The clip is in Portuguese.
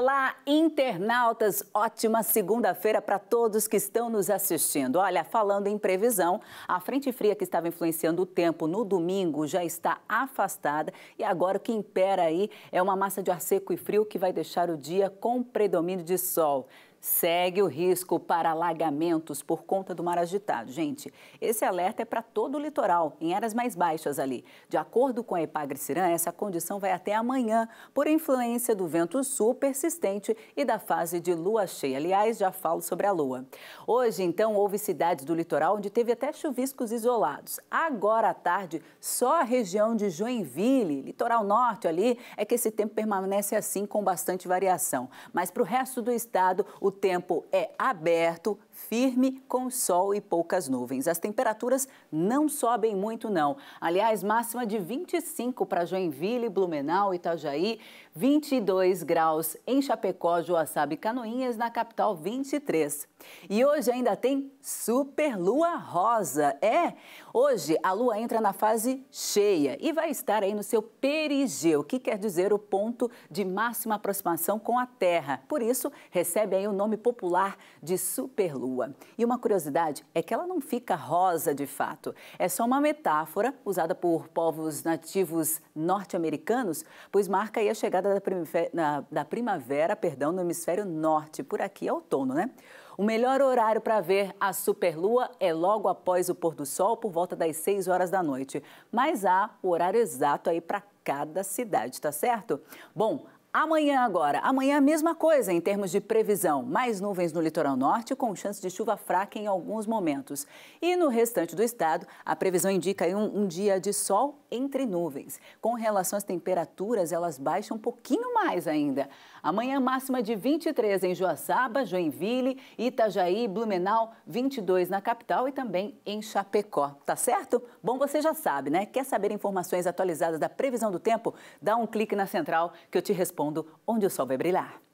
Olá, internautas! Ótima segunda-feira para todos que estão nos assistindo. Olha, falando em previsão, a frente fria que estava influenciando o tempo no domingo já está afastada e agora o que impera aí é uma massa de ar seco e frio que vai deixar o dia com predomínio de sol segue o risco para alagamentos por conta do mar agitado. Gente, esse alerta é para todo o litoral, em áreas mais baixas ali. De acordo com a Epagre-Cirã, essa condição vai até amanhã, por influência do vento sul persistente e da fase de lua cheia. Aliás, já falo sobre a lua. Hoje, então, houve cidades do litoral onde teve até chuviscos isolados. Agora à tarde, só a região de Joinville, litoral norte ali, é que esse tempo permanece assim com bastante variação. Mas para o resto do estado, o o tempo é aberto, firme, com sol e poucas nuvens. As temperaturas não sobem muito, não. Aliás, máxima de 25 para Joinville, Blumenau, Itajaí, 22 graus em Chapecó, Joaçaba e Canoinhas, na capital 23. E hoje ainda tem super lua rosa. É, hoje a lua entra na fase cheia e vai estar aí no seu perigeu, que quer dizer o ponto de máxima aproximação com a Terra. Por isso, recebe aí o nome popular de superlua. E uma curiosidade é que ela não fica rosa de fato. É só uma metáfora usada por povos nativos norte-americanos, pois marca a chegada da, primavera, na, da primavera perdão, no hemisfério norte. Por aqui é outono, né? O melhor horário para ver a superlua é logo após o pôr do sol, por volta das 6 horas da noite. Mas há o horário exato aí para cada cidade, tá certo? Bom, Amanhã agora. Amanhã a mesma coisa em termos de previsão. Mais nuvens no litoral norte com chance de chuva fraca em alguns momentos. E no restante do estado, a previsão indica um, um dia de sol entre nuvens. Com relação às temperaturas, elas baixam um pouquinho mais ainda. Amanhã máxima de 23 em Joaçaba, Joinville, Itajaí, Blumenau, 22 na capital e também em Chapecó. Tá certo? Bom, você já sabe, né? Quer saber informações atualizadas da previsão do tempo? Dá um clique na central que eu te respondo onde o sol vai brilhar.